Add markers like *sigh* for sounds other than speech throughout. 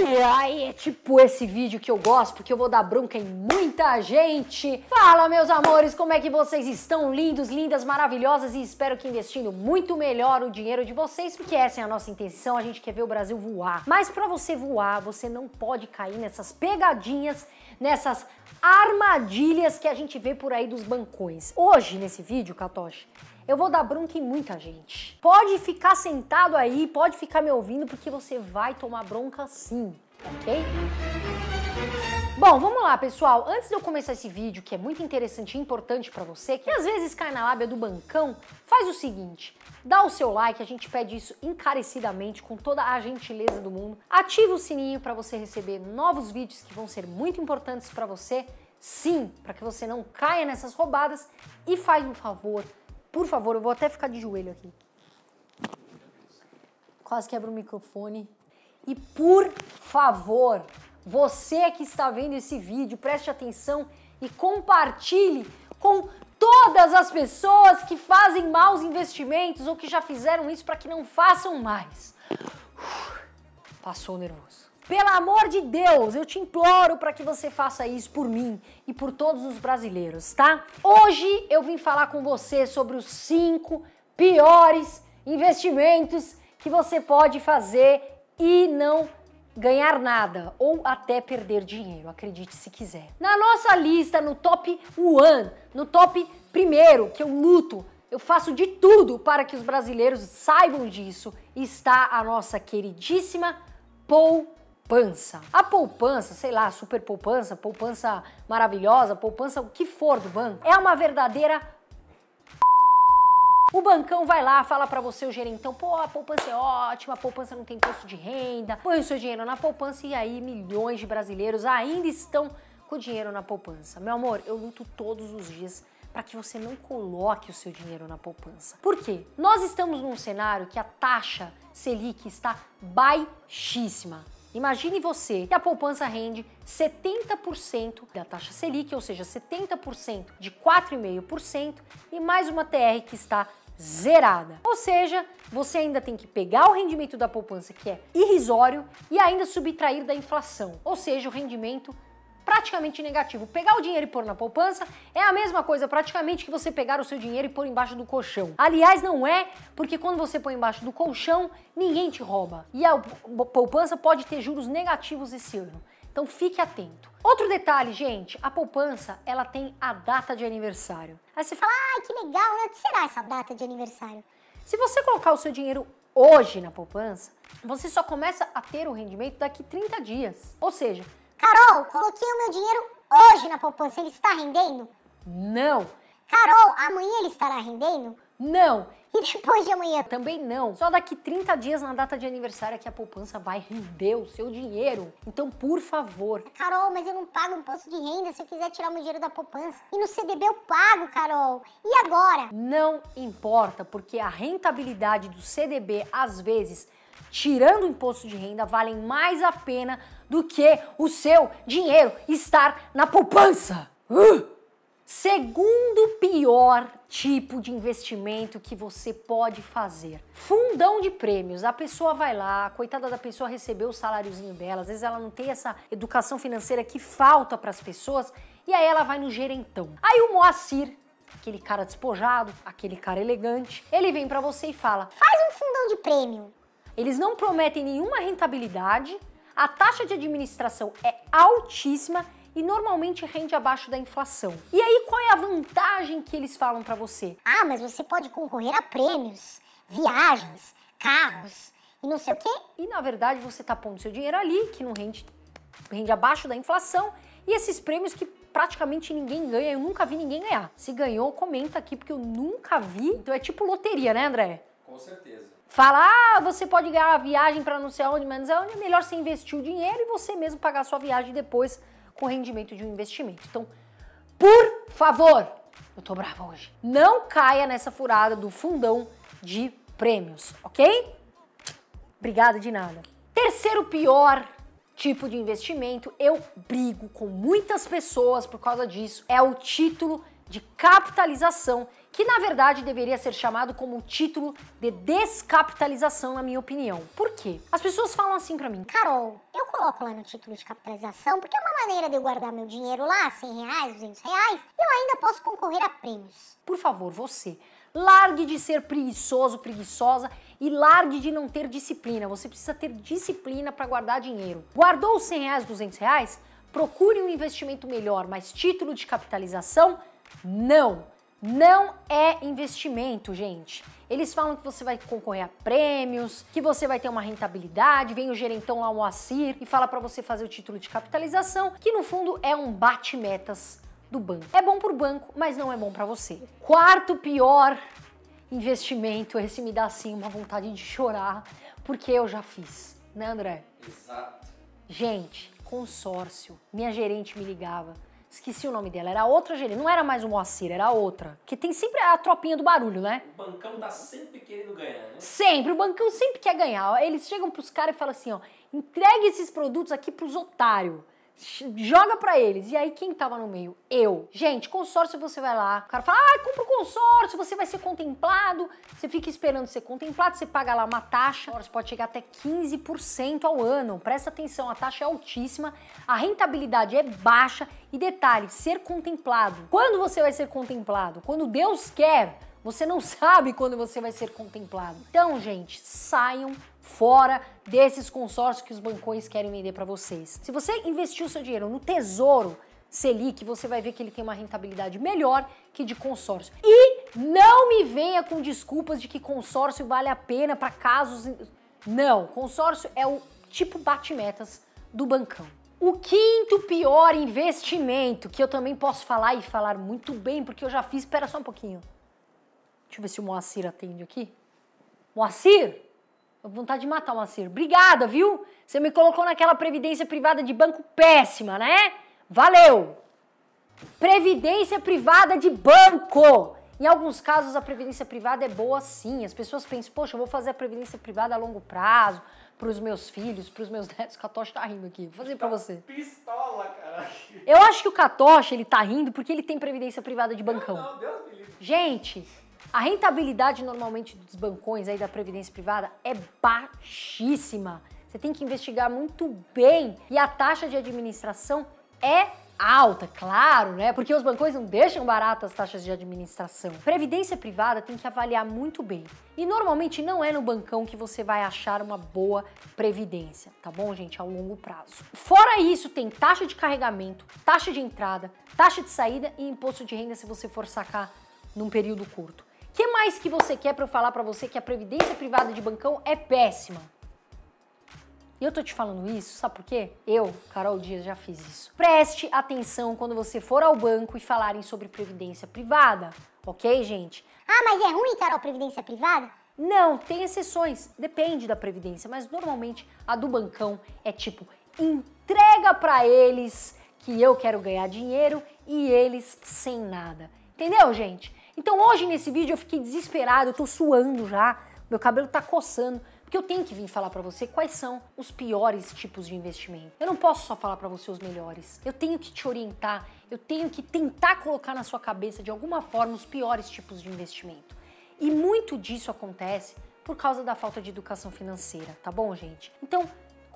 E aí é tipo esse vídeo que eu gosto, porque eu vou dar bronca em muita gente. Fala, meus amores, como é que vocês estão? Lindos, lindas, maravilhosas e espero que investindo muito melhor o dinheiro de vocês, porque essa é a nossa intenção, a gente quer ver o Brasil voar. Mas para você voar, você não pode cair nessas pegadinhas, nessas armadilhas que a gente vê por aí dos bancões. Hoje, nesse vídeo, Katoshi, eu vou dar bronca em muita gente. Pode ficar sentado aí, pode ficar me ouvindo, porque você vai tomar bronca sim, ok? Bom, vamos lá, pessoal. Antes de eu começar esse vídeo, que é muito interessante e importante para você, que às vezes cai na lábia do bancão, faz o seguinte: dá o seu like, a gente pede isso encarecidamente, com toda a gentileza do mundo. Ativa o sininho para você receber novos vídeos que vão ser muito importantes para você. Sim, para que você não caia nessas roubadas e faz um favor, por favor, eu vou até ficar de joelho aqui. Quase quebra o microfone. E por favor, você que está vendo esse vídeo, preste atenção e compartilhe com todas as pessoas que fazem maus investimentos ou que já fizeram isso para que não façam mais. Uf, passou nervoso. Pelo amor de Deus, eu te imploro para que você faça isso por mim e por todos os brasileiros, tá? Hoje eu vim falar com você sobre os cinco piores investimentos que você pode fazer e não ganhar nada ou até perder dinheiro, acredite se quiser. Na nossa lista, no top one, no top primeiro, que eu luto eu faço de tudo para que os brasileiros saibam disso. Está a nossa queridíssima Paul poupança. A poupança, sei lá, super poupança, poupança maravilhosa, poupança o que for do banco, é uma verdadeira *laughs* o bancão vai lá, fala para você, o gerentão, pô, a poupança é ótima, a poupança não tem imposto de renda, põe o seu dinheiro na poupança e aí milhões de brasileiros ainda estão com o dinheiro na poupança. Meu amor, eu luto todos os dias para que você não coloque o seu dinheiro na poupança. Por quê? Nós estamos num cenário que a taxa Selic está baixíssima. Imagine você que a poupança rende 70% da taxa Selic, ou seja, 70% de 4,5% e mais uma TR que está zerada. Ou seja, você ainda tem que pegar o rendimento da poupança, que é irrisório, e ainda subtrair da inflação, ou seja, o rendimento praticamente negativo. Pegar o dinheiro e pôr na poupança é a mesma coisa praticamente que você pegar o seu dinheiro e pôr embaixo do colchão. Aliás, não é, porque quando você põe embaixo do colchão, ninguém te rouba. E a poupança pode ter juros negativos esse ano. Então fique atento. Outro detalhe, gente, a poupança, ela tem a data de aniversário. Aí você fala, ai, que legal, né? O que será essa data de aniversário? Se você colocar o seu dinheiro hoje na poupança, você só começa a ter o rendimento daqui 30 dias. Ou seja, Carol, coloquei o meu dinheiro hoje na poupança, ele está rendendo? Não. Carol, amanhã ele estará rendendo? Não. E depois de amanhã? Também não. Só daqui 30 dias na data de aniversário é que a poupança vai render o seu dinheiro. Então, por favor. Carol, mas eu não pago imposto de renda se eu quiser tirar meu dinheiro da poupança. E no CDB eu pago, Carol. E agora? Não importa, porque a rentabilidade do CDB, às vezes, tirando o imposto de renda, vale mais a pena do que o seu dinheiro estar na poupança. Uh! Segundo pior tipo de investimento que você pode fazer. Fundão de prêmios. A pessoa vai lá, coitada da pessoa recebeu o saláriozinho dela, às vezes ela não tem essa educação financeira que falta para as pessoas, e aí ela vai no gerentão. Aí o Moacir, aquele cara despojado, aquele cara elegante, ele vem para você e fala: "Faz um fundão de prêmio". Eles não prometem nenhuma rentabilidade, a taxa de administração é altíssima e normalmente rende abaixo da inflação. E aí qual é a vantagem que eles falam para você? Ah, mas você pode concorrer a prêmios, viagens, carros e não sei o quê. E na verdade você está pondo seu dinheiro ali que não rende rende abaixo da inflação e esses prêmios que praticamente ninguém ganha, eu nunca vi ninguém ganhar. Se ganhou, comenta aqui porque eu nunca vi. Então é tipo loteria, né, André? Com certeza. Fala, ah, você pode ganhar uma viagem para não sei aonde, mas aonde, é, é melhor você investir o dinheiro e você mesmo pagar a sua viagem depois com o rendimento de um investimento. Então, por favor, eu tô brava hoje. Não caia nessa furada do fundão de prêmios, ok? Obrigada de nada. Terceiro pior tipo de investimento, eu brigo com muitas pessoas por causa disso, é o título de capitalização, que na verdade deveria ser chamado como título de descapitalização, na minha opinião. Por quê? As pessoas falam assim para mim, Carol, eu coloco lá no título de capitalização porque é uma maneira de eu guardar meu dinheiro lá, 100 reais, 200 reais, e eu ainda posso concorrer a prêmios. Por favor, você, largue de ser preguiçoso, preguiçosa e largue de não ter disciplina. Você precisa ter disciplina para guardar dinheiro. Guardou 100 reais, 200 reais? Procure um investimento melhor, mas título de capitalização não! Não é investimento, gente. Eles falam que você vai concorrer a prêmios, que você vai ter uma rentabilidade, vem o gerentão lá, o Moacir, e fala para você fazer o título de capitalização, que no fundo é um bate-metas do banco. É bom para o banco, mas não é bom para você. Quarto pior investimento, esse me dá assim uma vontade de chorar, porque eu já fiz, né, André? Exato. Gente, consórcio. Minha gerente me ligava. Esqueci o nome dela, era outra gerente, não era mais o Moacir, era outra. Que tem sempre a tropinha do barulho, né? O bancão tá sempre querendo ganhar, né? Sempre, o bancão sempre quer ganhar. Eles chegam pros caras e falam assim, ó, entregue esses produtos aqui pros otários joga para eles. E aí quem tava no meio? Eu. Gente, consórcio você vai lá, o cara fala: "Ah, compra o um consórcio, você vai ser contemplado". Você fica esperando ser contemplado, você paga lá uma taxa, você pode chegar até 15% ao ano. Presta atenção, a taxa é altíssima, a rentabilidade é baixa e detalhe, ser contemplado. Quando você vai ser contemplado? Quando Deus quer. Você não sabe quando você vai ser contemplado. Então, gente, saiam fora desses consórcios que os bancões querem vender para vocês. Se você investiu seu dinheiro no Tesouro Selic, você vai ver que ele tem uma rentabilidade melhor que de consórcio. E não me venha com desculpas de que consórcio vale a pena para casos não, consórcio é o tipo bate-metas do bancão. O quinto pior investimento, que eu também posso falar e falar muito bem, porque eu já fiz, espera só um pouquinho. Deixa eu ver se o Moacir atende aqui. Moacir? Tô vontade de matar o Moacir. Obrigada, viu? Você me colocou naquela previdência privada de banco péssima, né? Valeu! Previdência privada de banco! Em alguns casos, a previdência privada é boa sim. As pessoas pensam, poxa, eu vou fazer a previdência privada a longo prazo, para os meus filhos, para os meus *laughs* netos. O Catoche tá rindo aqui. Vou fazer para você. Tá pistola, cara. Eu acho que o Catoche, ele tá rindo porque ele tem previdência privada de bancão. Não, não, Deus me livre. Gente, a rentabilidade normalmente dos bancões aí da previdência privada é baixíssima. Você tem que investigar muito bem e a taxa de administração é alta, claro, né? Porque os bancões não deixam barato as taxas de administração. Previdência privada tem que avaliar muito bem. E normalmente não é no bancão que você vai achar uma boa previdência, tá bom, gente? ao longo prazo. Fora isso, tem taxa de carregamento, taxa de entrada, taxa de saída e imposto de renda se você for sacar num período curto que mais que você quer para eu falar para você que a previdência privada de bancão é péssima? E eu tô te falando isso, sabe por quê? Eu, Carol Dias, já fiz isso. Preste atenção quando você for ao banco e falarem sobre previdência privada, ok, gente? Ah, mas é ruim, Carol, previdência privada? Não, tem exceções, depende da previdência, mas normalmente a do bancão é tipo entrega para eles que eu quero ganhar dinheiro e eles sem nada. Entendeu, gente? Então hoje nesse vídeo eu fiquei desesperado, eu tô suando já, meu cabelo tá coçando, porque eu tenho que vir falar para você quais são os piores tipos de investimento. Eu não posso só falar para você os melhores. Eu tenho que te orientar, eu tenho que tentar colocar na sua cabeça de alguma forma os piores tipos de investimento. E muito disso acontece por causa da falta de educação financeira, tá bom, gente? Então,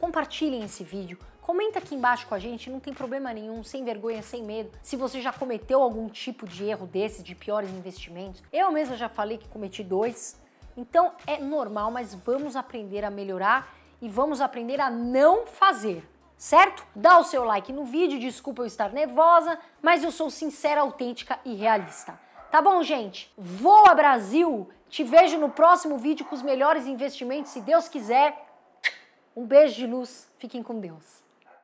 compartilhem esse vídeo, comenta aqui embaixo com a gente, não tem problema nenhum, sem vergonha, sem medo. Se você já cometeu algum tipo de erro desse, de piores investimentos, eu mesma já falei que cometi dois, então é normal, mas vamos aprender a melhorar e vamos aprender a não fazer certo? Dá o seu like no vídeo, desculpa eu estar nervosa, mas eu sou sincera, autêntica e realista. Tá bom, gente? Voa Brasil! Te vejo no próximo vídeo com os melhores investimentos, se Deus quiser. Um beijo de luz, fiquem com Deus.